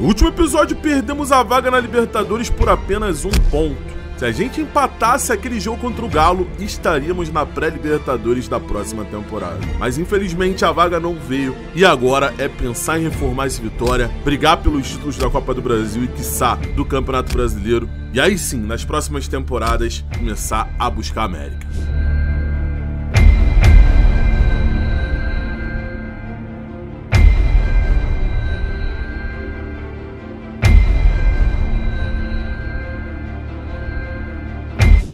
No último episódio, perdemos a vaga na Libertadores por apenas um ponto. Se a gente empatasse aquele jogo contra o Galo, estaríamos na pré-Libertadores da próxima temporada. Mas infelizmente a vaga não veio e agora é pensar em reformar esse Vitória, brigar pelos títulos da Copa do Brasil e quiçá do Campeonato Brasileiro. E aí sim, nas próximas temporadas, começar a buscar a América.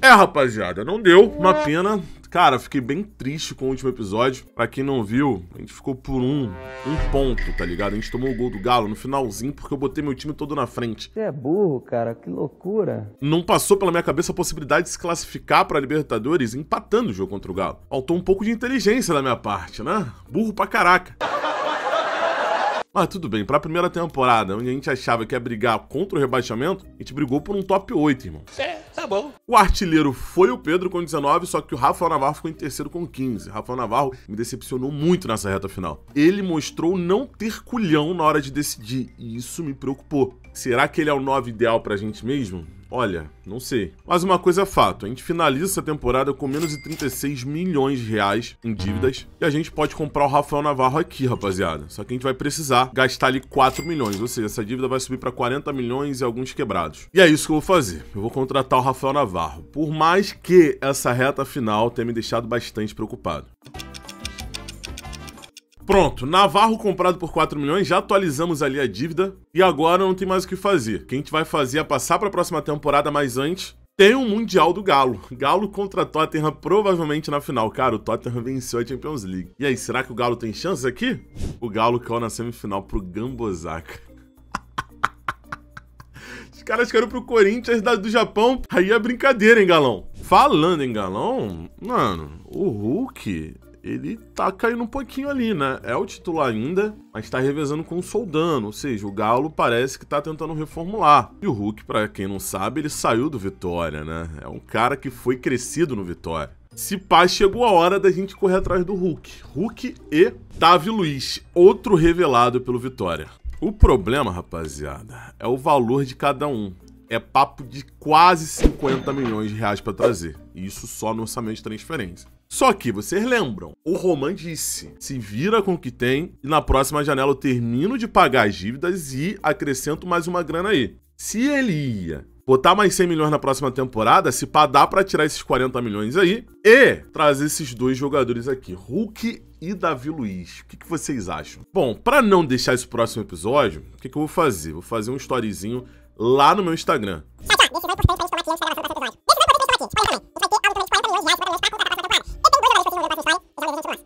É, rapaziada, não deu. Uma pena. Cara, fiquei bem triste com o último episódio. Pra quem não viu, a gente ficou por um, um ponto, tá ligado? A gente tomou o gol do Galo no finalzinho porque eu botei meu time todo na frente. Você é burro, cara, que loucura. Não passou pela minha cabeça a possibilidade de se classificar pra Libertadores empatando o jogo contra o Galo. Faltou um pouco de inteligência da minha parte, né? Burro pra caraca. Mas tudo bem, pra primeira temporada, onde a gente achava que ia brigar contra o rebaixamento, a gente brigou por um top 8, irmão. É Tá bom. O artilheiro foi o Pedro com 19, só que o Rafael Navarro ficou em terceiro com 15. Rafael Navarro me decepcionou muito nessa reta final. Ele mostrou não ter culhão na hora de decidir, e isso me preocupou. Será que ele é o 9 ideal pra gente mesmo? Olha, não sei. Mas uma coisa é fato, a gente finaliza essa temporada com menos de 36 milhões de reais em uhum. dívidas e a gente pode comprar o Rafael Navarro aqui, rapaziada. Só que a gente vai precisar gastar ali 4 milhões, ou seja, essa dívida vai subir para 40 milhões e alguns quebrados. E é isso que eu vou fazer. Eu vou contratar o Rafael Navarro, por mais que essa reta final tenha me deixado bastante preocupado. Pronto, Navarro comprado por 4 milhões, já atualizamos ali a dívida e agora não tem mais o que fazer. O que a gente vai fazer é passar para a próxima temporada, mas antes tem o um Mundial do Galo. Galo contra Tottenham, provavelmente na final. Cara, o Tottenham venceu a Champions League. E aí, será que o Galo tem chances aqui? O Galo caiu na semifinal pro Gambozaka. Os caras querem pro Corinthians da, do Japão. Aí é brincadeira, hein, Galão? Falando em Galão, mano, o Hulk ele tá caindo um pouquinho ali, né? É o titular ainda, mas tá revezando com o Soldano, ou seja, o Galo parece que tá tentando reformular. E o Hulk, para quem não sabe, ele saiu do Vitória, né? É um cara que foi crescido no Vitória. Se pá, chegou a hora da gente correr atrás do Hulk. Hulk e Davi Luiz, outro revelado pelo Vitória. O problema, rapaziada, é o valor de cada um é papo de quase 50 milhões de reais para trazer. Isso só no orçamento de transferência. Só que, vocês lembram, o Roman disse, se vira com o que tem e na próxima janela eu termino de pagar as dívidas e acrescento mais uma grana aí. Se ele ia botar mais 100 milhões na próxima temporada, se pá, dá pra tirar esses 40 milhões aí e trazer esses dois jogadores aqui, Hulk e Davi Luiz. O que, que vocês acham? Bom, para não deixar esse próximo episódio, o que, que eu vou fazer? Vou fazer um storyzinho lá no meu Instagram.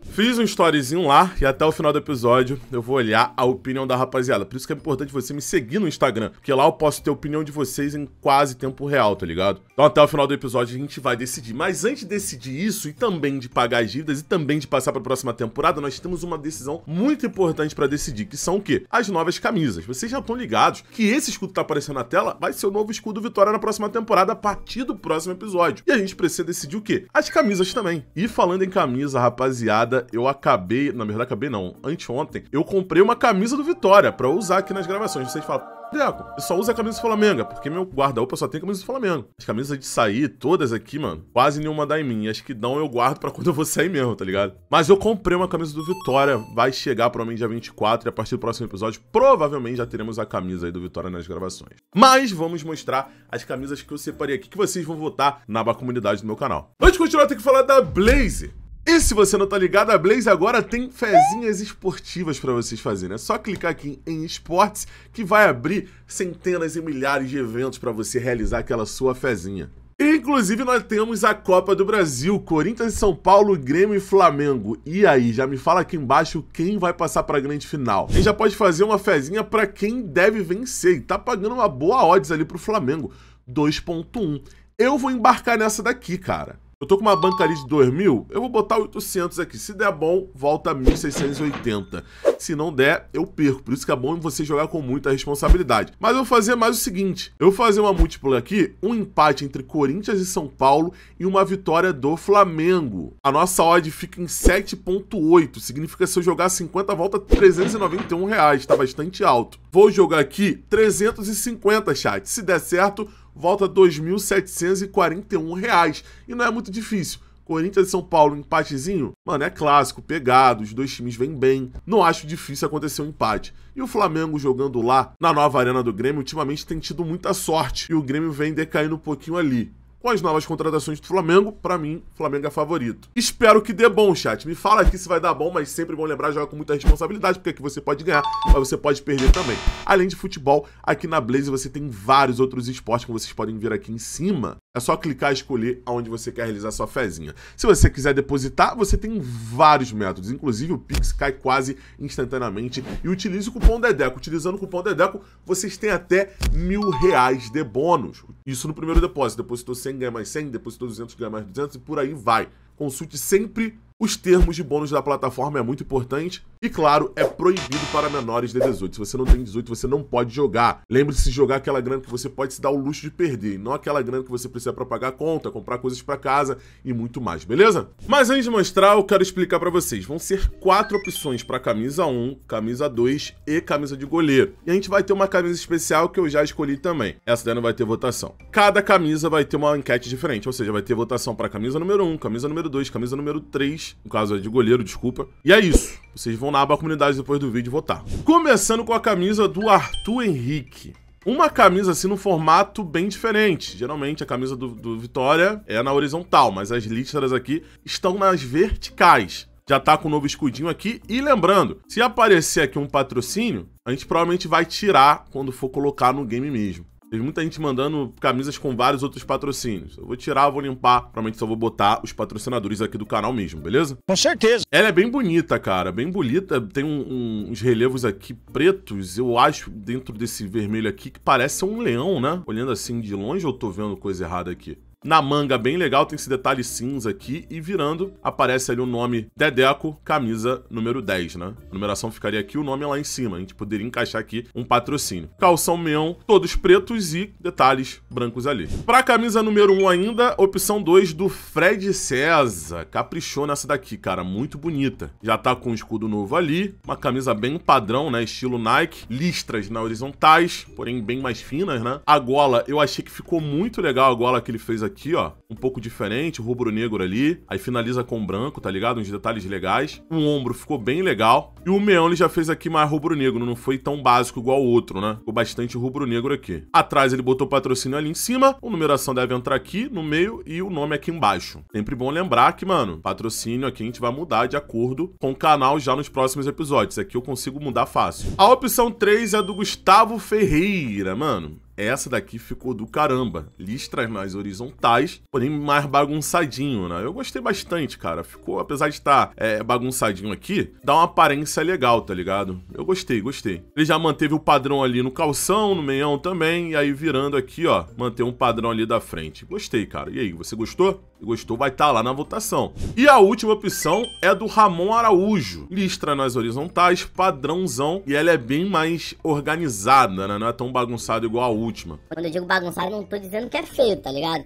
Fiz um storyzinho lá e até o final do episódio eu vou olhar a opinião da rapaziada. Por isso que é importante você me seguir no Instagram, porque lá eu posso ter a opinião de vocês em quase tempo real, tá ligado? Então, até o final do episódio a gente vai decidir. Mas antes de decidir isso e também de pagar as dívidas e também de passar para a próxima temporada, nós temos uma decisão muito importante para decidir, que são o quê? As novas camisas. Vocês já estão ligados que esse escudo que tá aparecendo na tela vai ser o novo escudo Vitória na próxima temporada a partir do próximo episódio. E a gente precisa decidir o quê? As camisas também. E falando em camisa, rapaziada, eu acabei, na verdade acabei não, anteontem, eu comprei uma camisa do Vitória para usar aqui nas gravações. Vocês falam Deco, eu só uso a camisa do Flamengo, é porque meu guarda-roupa só tem camisa do Flamengo. As camisas de sair, todas aqui, mano, quase nenhuma dá em mim. As que dão eu guardo para quando eu vou sair mesmo, tá ligado? Mas eu comprei uma camisa do Vitória, vai chegar provavelmente dia 24 e a partir do próximo episódio provavelmente já teremos a camisa aí do Vitória nas gravações. Mas vamos mostrar as camisas que eu separei aqui que vocês vão votar na comunidade do meu canal. Antes de continuar, eu tenho que falar da Blaze. E se você não tá ligado, a Blaze agora tem fezinhas esportivas para vocês fazerem. É só clicar aqui em esportes que vai abrir centenas e milhares de eventos para você realizar aquela sua fezinha. Inclusive, nós temos a Copa do Brasil, Corinthians e São Paulo, Grêmio e Flamengo. E aí, já me fala aqui embaixo quem vai passar pra grande final. E já pode fazer uma fezinha para quem deve vencer. E tá pagando uma boa odds ali pro Flamengo, 2.1. Eu vou embarcar nessa daqui, cara. Eu tô com uma banca ali de 2.000, eu vou botar 800 aqui. Se der bom, volta 1.680. Se não der, eu perco. Por isso que é bom você jogar com muita responsabilidade. Mas eu vou fazer mais o seguinte. Eu vou fazer uma múltipla aqui, um empate entre Corinthians e São Paulo e uma vitória do Flamengo. A nossa odd fica em 7.8. Significa que se eu jogar 50, volta 391 reais. Tá bastante alto. Vou jogar aqui 350, chat. Se der certo, volta a R$ 2.741. E não é muito difícil. Corinthians e São Paulo, empatezinho? Mano, é clássico, pegado, os dois times vêm bem. Não acho difícil acontecer um empate. E o Flamengo jogando lá, na nova arena do Grêmio, ultimamente tem tido muita sorte. E o Grêmio vem decaindo um pouquinho ali com as novas contratações do Flamengo, para mim, Flamengo é favorito. Espero que dê bom, chat. Me fala aqui se vai dar bom, mas sempre bom lembrar, joga com muita responsabilidade, porque aqui você pode ganhar, mas você pode perder também. Além de futebol, aqui na Blaze você tem vários outros esportes que vocês podem ver aqui em cima. É só clicar e escolher aonde você quer realizar sua fezinha. Se você quiser depositar, você tem vários métodos, inclusive o Pix cai quase instantaneamente. E utilize o cupom DEDECO. Utilizando o cupom DEDECO, vocês têm até mil reais de bônus. Isso no primeiro depósito, depositou 100 100 ganha mais 100, depois do 200 ganha mais 200 e por aí vai. Consulte sempre os termos de bônus da plataforma, é muito importante. E claro, é proibido para menores de 18. Se você não tem 18, você não pode jogar. Lembre-se de jogar aquela grana que você pode se dar o luxo de perder, e não aquela grana que você precisa para pagar a conta, comprar coisas para casa e muito mais, beleza? Mas antes de mostrar, eu quero explicar para vocês. Vão ser quatro opções para camisa 1, camisa 2 e camisa de goleiro. E a gente vai ter uma camisa especial que eu já escolhi também. Essa daí não vai ter votação. Cada camisa vai ter uma enquete diferente, ou seja, vai ter votação para camisa número 1, camisa número 2, camisa número 3, no caso é de goleiro, desculpa. E é isso. Vocês vão na aba comunidade depois do vídeo votar. Tá. Começando com a camisa do Arthur Henrique. Uma camisa assim num formato bem diferente. Geralmente a camisa do, do Vitória é na horizontal, mas as listras aqui estão nas verticais. Já tá com o um novo escudinho aqui. E lembrando, se aparecer aqui um patrocínio, a gente provavelmente vai tirar quando for colocar no game mesmo. Teve muita gente mandando camisas com vários outros patrocínios. Eu vou tirar, vou limpar. Provavelmente só vou botar os patrocinadores aqui do canal mesmo, beleza? Com certeza. Ela é bem bonita, cara. Bem bonita. Tem um, um, uns relevos aqui pretos, eu acho, dentro desse vermelho aqui, que parece um leão, né? Olhando assim de longe, eu tô vendo coisa errada aqui na manga bem legal, tem esse detalhe cinza aqui, e virando, aparece ali o nome Dedeco, camisa número 10, né? A numeração ficaria aqui, o nome é lá em cima, a gente poderia encaixar aqui um patrocínio. Calção meão, todos pretos e detalhes brancos ali. Pra camisa número 1 ainda, opção 2 do Fred César, caprichou nessa daqui, cara, muito bonita. Já tá com um escudo novo ali, uma camisa bem padrão, né, estilo Nike, listras na horizontais, porém bem mais finas, né? A gola, eu achei que ficou muito legal a gola que ele fez aqui aqui, ó. Um pouco diferente, o rubro-negro ali. Aí finaliza com branco, tá ligado? Uns detalhes legais. O ombro ficou bem legal. E o meão ele já fez aqui mais rubro-negro. Não foi tão básico igual o outro, né? Ficou bastante rubro-negro aqui. Atrás ele botou patrocínio ali em cima. O numeração deve entrar aqui no meio e o nome aqui embaixo. Sempre bom lembrar que, mano, patrocínio aqui a gente vai mudar de acordo com o canal já nos próximos episódios. Aqui eu consigo mudar fácil. A opção 3 é do Gustavo Ferreira, mano. Essa daqui ficou do caramba. Listras mais horizontais, porém mais bagunçadinho, né? Eu gostei bastante, cara. Ficou, apesar de estar tá, é, bagunçadinho aqui, dá uma aparência legal, tá ligado? Eu gostei, gostei. Ele já manteve o padrão ali no calção, no meião também, e aí virando aqui, ó, manter um padrão ali da frente. Gostei, cara. E aí, você gostou? Gostou, vai estar tá lá na votação. E a última opção é do Ramon Araújo. Listra nas horizontais, padrãozão, e ela é bem mais organizada, né? Não é tão bagunçada igual a última. Quando eu digo bagunçado, eu não tô dizendo que é feio, tá ligado?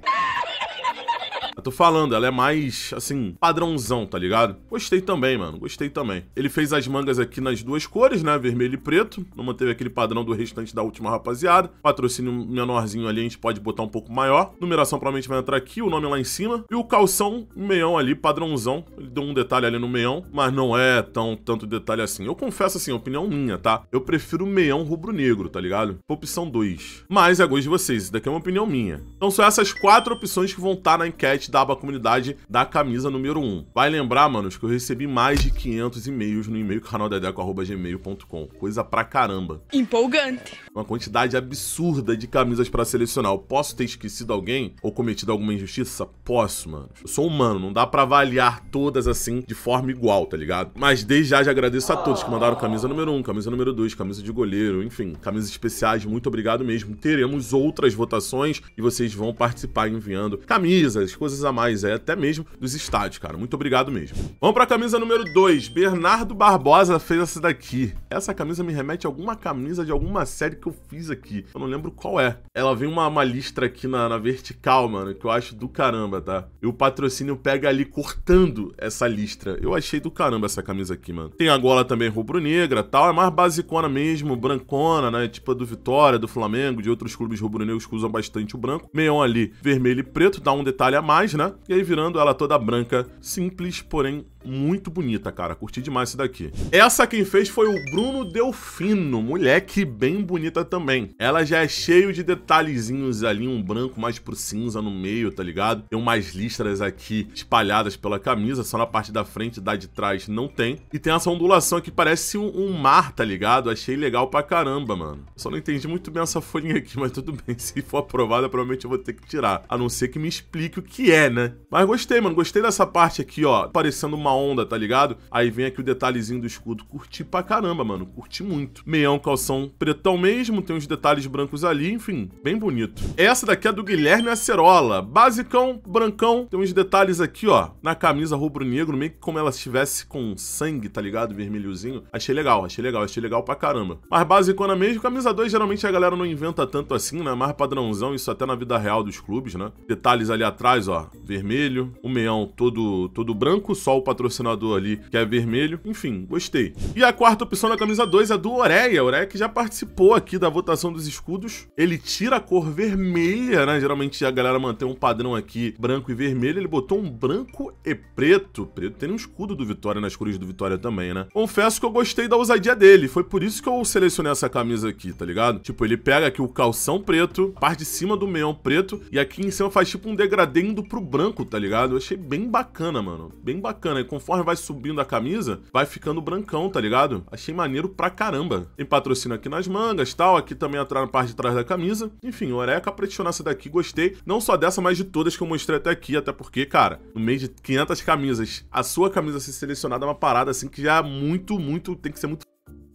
Tô falando, ela é mais, assim, padrãozão, tá ligado? Gostei também, mano. Gostei também. Ele fez as mangas aqui nas duas cores, né? Vermelho e preto. Não manteve aquele padrão do restante da última rapaziada. Patrocínio menorzinho ali, a gente pode botar um pouco maior. Numeração provavelmente vai entrar aqui, o nome lá em cima. E o calção, meião ali, padrãozão. Ele deu um detalhe ali no meião, mas não é tão tanto detalhe assim. Eu confesso assim, opinião minha, tá? Eu prefiro meião rubro-negro, tá ligado? Opção 2. Mas é gosto de vocês, isso daqui é uma opinião minha. Então são essas quatro opções que vão estar tá na enquete da comunidade da camisa número 1. Vai lembrar, manos, que eu recebi mais de 500 e-mails no e-mail canaldedeco.gmail.com. Coisa pra caramba. Empolgante. Uma quantidade absurda de camisas para selecionar. Eu posso ter esquecido alguém ou cometido alguma injustiça? Posso, mano. Eu sou humano, não dá para avaliar todas assim de forma igual, tá ligado? Mas desde já já agradeço a todos que mandaram camisa número 1, camisa número 2, camisa de goleiro, enfim, camisas especiais, muito obrigado mesmo. Teremos outras votações e vocês vão participar enviando camisas, coisas a mais, é, até mesmo dos estádios, cara. Muito obrigado mesmo. Vamos para a camisa número 2. Bernardo Barbosa fez essa daqui. Essa camisa me remete a alguma camisa de alguma série que eu fiz aqui. Eu não lembro qual é. Ela vem uma, uma listra aqui na, na vertical, mano, que eu acho do caramba, tá? E o patrocínio pega ali cortando essa listra. Eu achei do caramba essa camisa aqui, mano. Tem a gola também rubro-negra tal. É mais basicona mesmo, brancona, né? Tipo a do Vitória, do Flamengo, de outros clubes rubro-negros que usam bastante o branco. Meião ali vermelho e preto, dá um detalhe a mais, né? E aí virando ela toda branca, simples, porém muito bonita, cara. Curti demais isso daqui. Essa quem fez foi o Bruno Delfino, moleque bem bonita também. Ela já é cheio de detalhezinhos ali, um branco mais pro cinza no meio, tá ligado? Tem umas listras aqui espalhadas pela camisa, só na parte da frente, da de trás não tem. E tem essa ondulação aqui, parece um, um mar, tá ligado? Achei legal pra caramba, mano. Só não entendi muito bem essa folhinha aqui, mas tudo bem. Se for aprovada, provavelmente eu vou ter que tirar. A não ser que me explique o que é, né? Mas gostei, mano. Gostei dessa parte aqui, ó. Parecendo uma onda, tá ligado? Aí vem aqui o detalhezinho do escudo. Curti pra caramba, mano. Curti muito. Meião, calção pretão mesmo, tem uns detalhes brancos ali, enfim, bem bonito. Essa daqui é do Guilherme Acerola. Basicão, brancão, tem uns detalhes aqui, ó, na camisa rubro-negro, meio que como ela estivesse com sangue, tá ligado? Vermelhozinho. Achei legal, achei legal, achei legal pra caramba. Mas basicona mesmo, camisa 2 geralmente a galera não inventa tanto assim, né? Mais padrãozão, isso até na vida real dos clubes, né? Detalhes ali atrás, ó, vermelho, o meião todo, todo branco, só o patrocinador ali, que é vermelho. Enfim, gostei. E a quarta opção na camisa 2 é do Oreia. Oreia que já participou aqui da votação dos escudos. Ele tira a cor vermelha, né? Geralmente a galera mantém um padrão aqui, branco e vermelho. Ele botou um branco e preto. Preto tem um escudo do Vitória nas cores do Vitória também, né? Confesso que eu gostei da ousadia dele. Foi por isso que eu selecionei essa camisa aqui, tá ligado? Tipo, ele pega aqui o calção preto, parte de cima do meião preto, e aqui em cima faz tipo um degradê indo pro branco, tá ligado? Eu achei bem bacana, mano. Bem bacana. E conforme vai subindo a camisa, vai ficando brancão, tá ligado? Achei maneiro pra caramba. Tem patrocínio aqui nas mangas tal, aqui também atrás na parte de trás da camisa. Enfim, o Oreca caprichou nessa daqui, gostei. Não só dessa, mas de todas que eu mostrei até aqui, até porque, cara, no meio de 500 camisas, a sua camisa ser selecionada é uma parada assim que já é muito, muito, tem que ser muito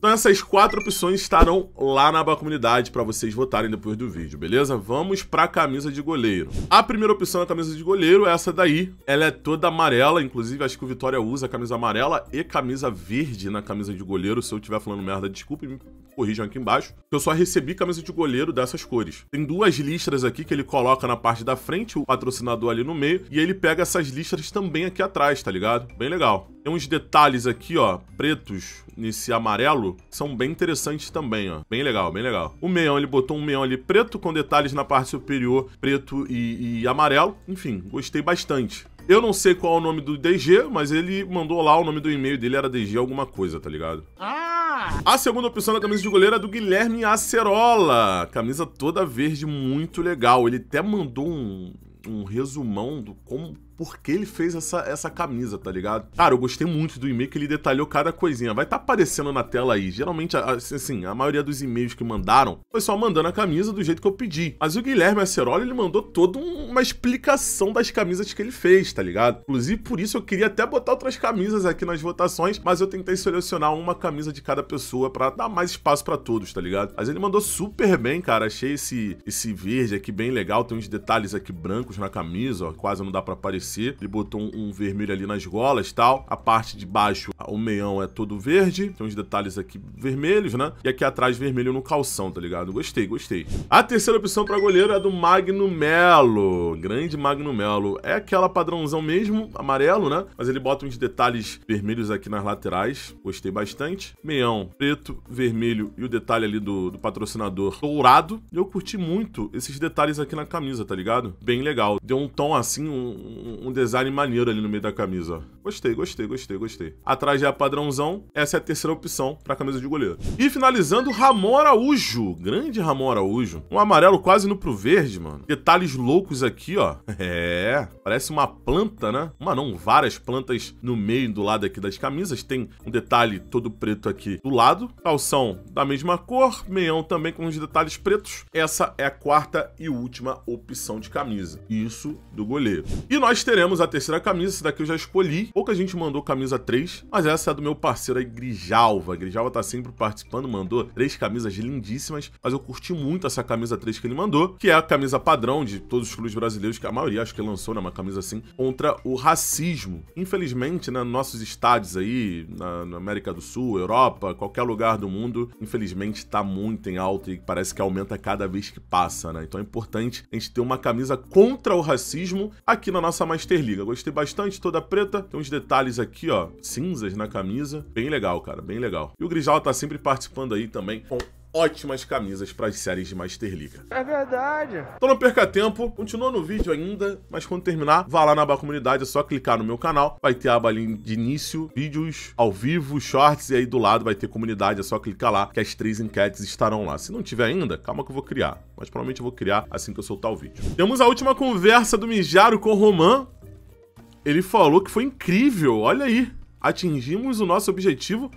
então essas quatro opções estarão lá na aba comunidade para vocês votarem depois do vídeo, beleza? Vamos para a camisa de goleiro. A primeira opção da é camisa de goleiro é essa daí. Ela é toda amarela, inclusive acho que o Vitória usa camisa amarela e camisa verde na camisa de goleiro. Se eu estiver falando merda, desculpe, me corrijam aqui embaixo. Eu só recebi camisa de goleiro dessas cores. Tem duas listras aqui que ele coloca na parte da frente, o patrocinador ali no meio, e ele pega essas listras também aqui atrás, tá ligado? Bem legal. Tem uns detalhes aqui, ó, pretos nesse amarelo, ouro, são bem interessantes também, ó. Bem legal, bem legal. O meião, ele botou um meião ali preto, com detalhes na parte superior preto e, e amarelo. Enfim, gostei bastante. Eu não sei qual é o nome do DG, mas ele mandou lá o nome do e-mail dele, era DG alguma coisa, tá ligado? Ah! A segunda opção da camisa de goleiro é do Guilherme Acerola. Camisa toda verde, muito legal. Ele até mandou um, um resumão do como por que ele fez essa, essa camisa, tá ligado? Cara, eu gostei muito do e-mail que ele detalhou cada coisinha. Vai estar tá aparecendo na tela aí. Geralmente, assim, a maioria dos e-mails que mandaram foi só mandando a camisa do jeito que eu pedi. Mas o Guilherme Acerola, ele mandou toda uma explicação das camisas que ele fez, tá ligado? Inclusive, por isso eu queria até botar outras camisas aqui nas votações, mas eu tentei selecionar uma camisa de cada pessoa para dar mais espaço para todos, tá ligado? Mas ele mandou super bem, cara. Achei esse, esse verde aqui bem legal. Tem uns detalhes aqui brancos na camisa, ó. Quase não dá para aparecer você. Ele botou um, vermelho ali nas golas tal. A parte de baixo, o meião é todo verde. Tem uns detalhes aqui vermelhos, né? E aqui atrás, vermelho no calção, tá ligado? Gostei, gostei. A terceira opção pra goleiro é do Magno Melo. Grande Magno Melo. É aquela padrãozão mesmo, amarelo, né? Mas ele bota uns detalhes vermelhos aqui nas laterais. Gostei bastante. Meião preto, vermelho e o detalhe ali do, do patrocinador dourado. Eu curti muito esses detalhes aqui na camisa, tá ligado? Bem legal. Deu um tom assim, um, um, design maneiro ali no meio da camisa. Gostei, gostei, gostei, gostei. Atrás já é padrãozão. Essa é a terceira opção para camisa de goleiro. E finalizando, Ramon Araújo. Grande Ramon Araújo. Um amarelo quase no pro verde, mano. Detalhes loucos aqui, ó. É, parece uma planta, né? Uma não, várias plantas no meio do lado aqui das camisas. Tem um detalhe todo preto aqui do lado. Calção da mesma cor. Meião também com uns detalhes pretos. Essa é a quarta e última opção de camisa. Isso do goleiro. E nós teremos a terceira camisa. Essa daqui eu já escolhi Pouca gente mandou camisa 3, mas essa é do meu parceiro aí, Grijalva. Grijalva tá sempre participando, mandou três camisas lindíssimas, mas eu curti muito essa camisa 3 que ele mandou, que é a camisa padrão de todos os clubes brasileiros, que a maioria acho que lançou né, uma camisa assim, contra o racismo. Infelizmente, né, nossos estádios aí, na, na América do Sul, Europa, qualquer lugar do mundo, infelizmente tá muito em alta e parece que aumenta cada vez que passa, né? Então é importante a gente ter uma camisa contra o racismo aqui na nossa Master League. Eu gostei bastante, toda preta, tem tem uns detalhes aqui, ó, cinzas na camisa. Bem legal, cara, bem legal. E o Grisal tá sempre participando aí também com ótimas camisas para as séries de Master League. É verdade. Então não perca tempo, continua no vídeo ainda, mas quando terminar, vá lá na aba comunidade, é só clicar no meu canal, vai ter a aba ali de início, vídeos ao vivo, shorts, e aí do lado vai ter comunidade, é só clicar lá, que as três enquetes estarão lá. Se não tiver ainda, calma que eu vou criar, mas provavelmente eu vou criar assim que eu soltar o vídeo. Temos a última conversa do Mijaro com o Roman, ele falou que foi incrível, olha aí. Atingimos o nosso objetivo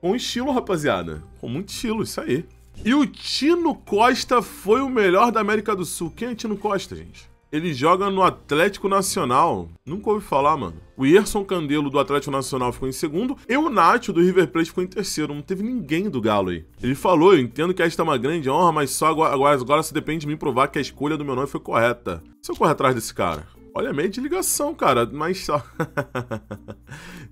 com estilo, rapaziada. Com muito estilo, isso aí. E o Tino Costa foi o melhor da América do Sul. Quem é Tino Costa, gente? Ele joga no Atlético Nacional. Nunca ouvi falar, mano. O Yerson Candelo do Atlético Nacional ficou em segundo e o Nacho do River Plate ficou em terceiro. Não teve ninguém do Galo aí. Ele falou: Eu entendo que esta é uma grande honra, mas só agora, agora, agora só depende de mim provar que a escolha do meu nome foi correta. Se eu correr atrás desse cara. Olha, meio de ligação, cara, mas só.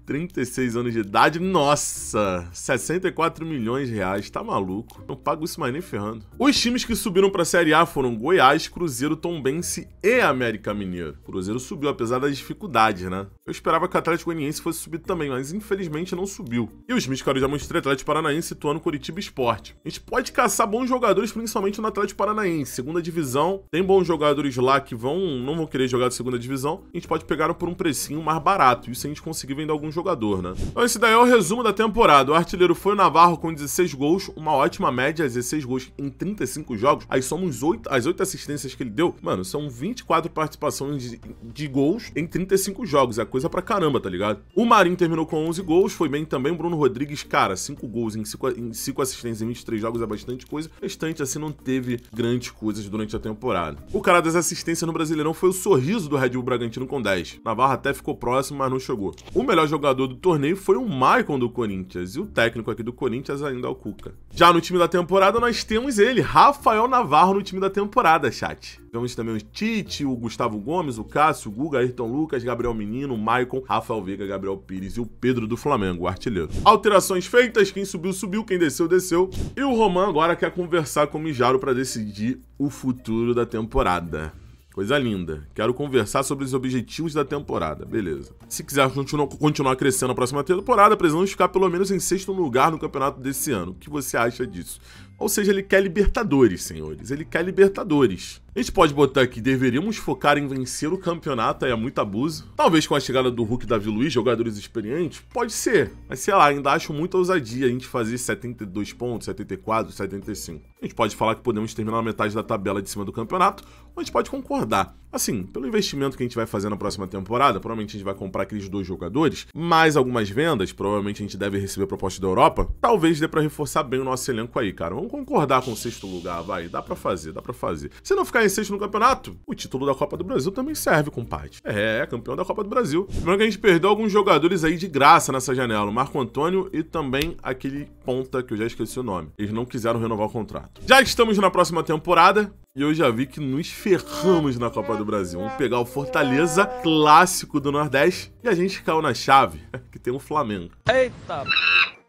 36 anos de idade, nossa! 64 milhões de reais, tá maluco? Não pago isso mais nem ferrando. Os times que subiram pra Série A foram Goiás, Cruzeiro, Tombense e América Mineiro. Cruzeiro subiu, apesar das dificuldades, né? Eu esperava que o Atlético Goianiense fosse subir também, mas infelizmente não subiu. E os meus caras já mostrei Atlético Paranaense situando Curitiba Esporte. A gente pode caçar bons jogadores, principalmente no Atlético Paranaense. Segunda divisão, tem bons jogadores lá que vão não vão querer jogar de segunda segunda divisão, a gente pode pegar por um precinho mais barato, isso a gente conseguir vender algum jogador, né? Então esse daí é o resumo da temporada. O artilheiro foi o Navarro com 16 gols, uma ótima média, 16 gols em 35 jogos. Aí somos 8, as 8 assistências que ele deu, mano, são 24 participações de, de gols em 35 jogos, é coisa pra caramba, tá ligado? O Marinho terminou com 11 gols, foi bem também. O Bruno Rodrigues, cara, 5 gols em 5, em 5 assistências em 23 jogos é bastante coisa. O restante, assim, não teve grandes coisas durante a temporada. O cara das assistências no Brasileirão foi o sorriso do do Red Bull Bragantino com 10. Navarro até ficou próximo, mas não chegou. O melhor jogador do torneio foi o Maicon do Corinthians, e o técnico aqui do Corinthians ainda é o Cuca. Já no time da temporada, nós temos ele, Rafael Navarro, no time da temporada, chat. Temos também o Tite, o Gustavo Gomes, o Cássio, o Guga, Ayrton Lucas, Gabriel Menino, Maicon, Rafael Veiga, Gabriel Pires e o Pedro do Flamengo, o artilheiro. Alterações feitas, quem subiu, subiu, quem desceu, desceu. E o Roman agora quer conversar com o Mijaro para decidir o futuro da temporada. Coisa linda. Quero conversar sobre os objetivos da temporada. Beleza. Se quiser continuar crescendo na próxima temporada, precisamos ficar pelo menos em sexto lugar no campeonato desse ano. O que você acha disso? Ou seja, ele quer Libertadores, senhores. Ele quer Libertadores. A gente pode botar aqui, deveríamos focar em vencer o campeonato, aí é muito abuso. Talvez com a chegada do Hulk e Davi Luiz, jogadores experientes, pode ser. Mas sei lá, ainda acho muita ousadia a gente fazer 72 pontos, 74, 75. A gente pode falar que podemos terminar a metade da tabela de cima do campeonato, ou a gente pode concordar. Assim, pelo investimento que a gente vai fazer na próxima temporada, provavelmente a gente vai comprar aqueles dois jogadores, mais algumas vendas, provavelmente a gente deve receber proposta da Europa. Talvez dê para reforçar bem o nosso elenco aí, cara. Vamos concordar com o sexto lugar, vai. Dá para fazer, dá para fazer. Se não ficar em sexto no campeonato, o título da Copa do Brasil também serve, compadre. É, é campeão da Copa do Brasil. primeiro que a gente perdeu alguns jogadores aí de graça nessa janela, o Marco Antônio e também aquele ponta que eu já esqueci o nome. Eles não quiseram renovar o contrato. Já estamos na próxima temporada. E eu já vi que nos ferramos na Copa do Brasil. Vamos pegar o Fortaleza, clássico do Nordeste, e a gente caiu na chave, que tem o Flamengo. Eita!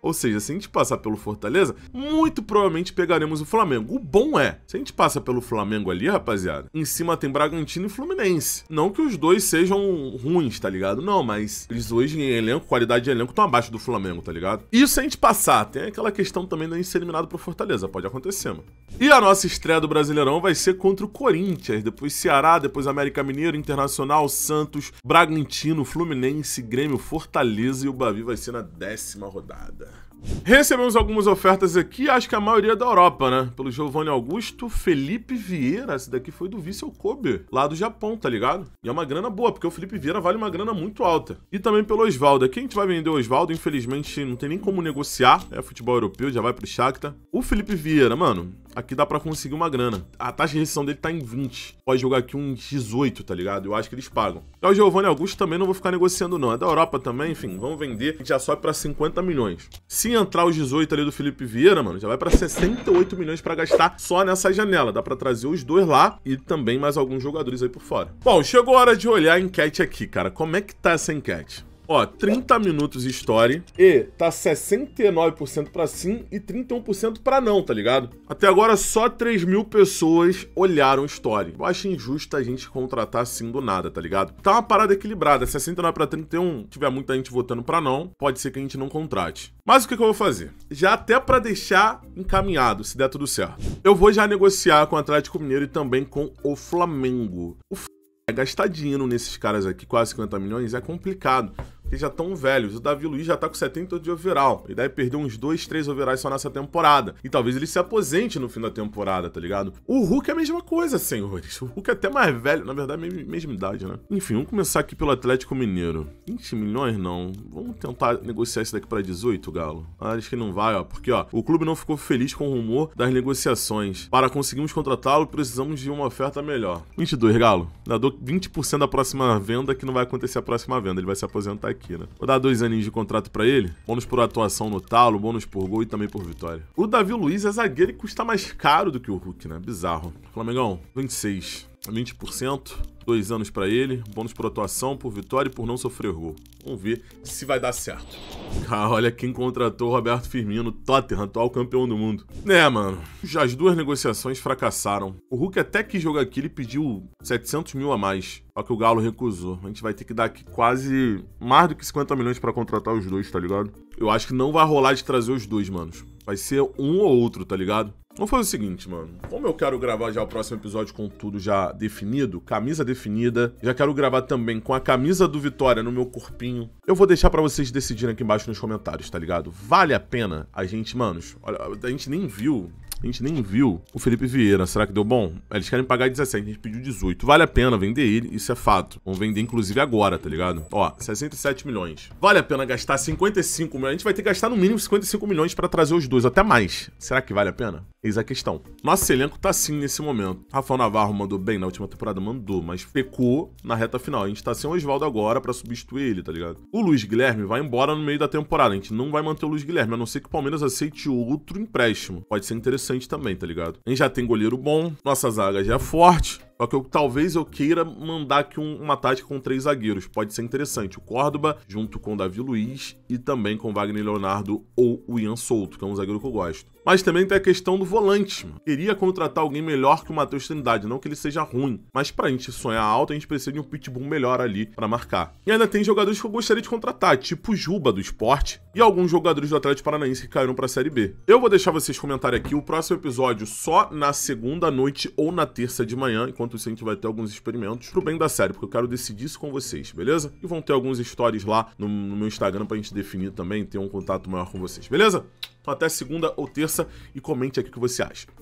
Ou seja, se a gente passar pelo Fortaleza, muito provavelmente pegaremos o Flamengo. O bom é, se a gente passa pelo Flamengo ali, rapaziada, em cima tem Bragantino e Fluminense. Não que os dois sejam ruins, tá ligado? Não, mas eles hoje em elenco, qualidade de elenco, estão abaixo do Flamengo, tá ligado? Isso se a gente passar. Tem aquela questão também de gente ser eliminado pro Fortaleza, pode acontecer, mano. E a nossa estreia do Brasileirão vai ser contra o Corinthians, depois Ceará, depois América Mineiro, Internacional, Santos, Bragantino, Fluminense, Grêmio, Fortaleza e o Bavi vai ser na décima rodada. Recebemos algumas ofertas aqui, acho que a maioria é da Europa, né? Pelo Giovanni Augusto, Felipe Vieira, esse daqui foi do Vissel Kobe, lá do Japão, tá ligado? E é uma grana boa, porque o Felipe Vieira vale uma grana muito alta. E também pelo Osvaldo, aqui a gente vai vender o Osvaldo, infelizmente não tem nem como negociar, é futebol europeu, já vai pro Shakhtar. O Felipe Vieira, mano, aqui dá pra conseguir uma grana. A taxa de rescisão dele tá em 20, pode jogar aqui uns 18, tá ligado? Eu acho que eles pagam. E o Giovanni Augusto também não vou ficar negociando não, é da Europa também, enfim, vamos vender, já sobe pra 50 milhões. Se se entrar os 18 ali do Felipe Vieira, mano, já vai para 68 milhões para gastar só nessa janela. Dá para trazer os dois lá e também mais alguns jogadores aí por fora. Bom, chegou a hora de olhar a enquete aqui, cara. Como é que tá essa enquete? Ó, 30 minutos story e tá 69% para sim e 31% para não, tá ligado? Até agora só 3 mil pessoas olharam story. Eu acho injusto a gente contratar assim do nada, tá ligado? Tá uma parada equilibrada, 69 para 31, tiver muita gente votando para não, pode ser que a gente não contrate. Mas o que, que eu vou fazer? Já até para deixar encaminhado, se der tudo certo. Eu vou já negociar com o Atlético Mineiro e também com o Flamengo. O f... é gastar dinheiro nesses caras aqui, quase 50 milhões, é complicado que já estão velhos. O Davi Luiz já tá com 70 de overall. E deve perder uns 2, 3 overalls só nessa temporada. E talvez ele se aposente no fim da temporada, tá ligado? O Hulk é a mesma coisa, senhores. O Hulk é até mais velho. Na verdade, mesma, mesma idade, né? Enfim, vamos começar aqui pelo Atlético Mineiro. 20 milhões, não. Vamos tentar negociar isso daqui pra 18, Galo. Ah, acho que não vai, ó. Porque, ó, o clube não ficou feliz com o rumor das negociações. Para conseguirmos contratá-lo, precisamos de uma oferta melhor. 22, Galo. Dá 20% da próxima venda que não vai acontecer a próxima venda. Ele vai se aposentar aqui aqui, né? Vou dar dois aninhos de contrato para ele. Bônus por atuação no talo, bônus por gol e também por vitória. O Davi Luiz é zagueiro e custa mais caro do que o Hulk, né? Bizarro. Flamengão, 26. 20%, dois anos para ele, bônus por atuação, por vitória e por não sofrer gol. Vamos ver se vai dar certo. ah olha quem contratou Roberto Firmino, Tottenham, atual campeão do mundo. né mano, já as duas negociações fracassaram. O Hulk até que jogar aqui, ele pediu 700 mil a mais, só que o Galo recusou. A gente vai ter que dar aqui quase mais do que 50 milhões para contratar os dois, tá ligado? Eu acho que não vai rolar de trazer os dois, manos. Vai ser um ou outro, tá ligado? Vamos fazer o seguinte, mano. Como eu quero gravar já o próximo episódio com tudo já definido, camisa definida, já quero gravar também com a camisa do Vitória no meu corpinho, eu vou deixar para vocês decidirem aqui embaixo nos comentários, tá ligado? Vale a pena a gente, manos, olha, a gente nem viu a gente nem viu o Felipe Vieira. Será que deu bom? É, eles querem pagar 17, a gente pediu 18. Vale a pena vender ele, isso é fato. Vamos vender, inclusive, agora, tá ligado? Ó, 67 milhões. Vale a pena gastar 55 milhões? A gente vai ter que gastar no mínimo 55 milhões para trazer os dois, até mais. Será que vale a pena? Eis a questão. Nosso elenco tá sim nesse momento. Rafael Navarro mandou bem na última temporada, mandou, mas pecou na reta final. A gente tá sem o Oswaldo agora para substituir ele, tá ligado? O Luiz Guilherme vai embora no meio da temporada. A gente não vai manter o Luiz Guilherme, a não ser que o Palmeiras aceite outro empréstimo. Pode ser interessante interessante também, tá ligado? A gente já tem goleiro bom, nossa zaga já é forte, só é que eu, talvez eu queira mandar aqui um, uma tática com três zagueiros. Pode ser interessante. O Córdoba, junto com o Davi Luiz e também com o Wagner Leonardo ou o Ian Souto, que é um zagueiro que eu gosto. Mas também tem a questão do volante. Mano. Queria contratar alguém melhor que o Matheus Trindade. Não que ele seja ruim, mas pra gente sonhar alto, a gente precisa de um pitbull melhor ali para marcar. E ainda tem jogadores que eu gostaria de contratar, tipo Juba do esporte e alguns jogadores do Atlético Paranaense que caíram pra Série B. Eu vou deixar vocês comentarem aqui o próximo episódio só na segunda noite ou na terça de manhã, enquanto enquanto isso a gente vai ter alguns experimentos pro bem da série, porque eu quero decidir isso com vocês, beleza? E vão ter alguns stories lá no, no meu Instagram pra gente definir também, ter um contato maior com vocês, beleza? Então até segunda ou terça e comente aqui o que você acha.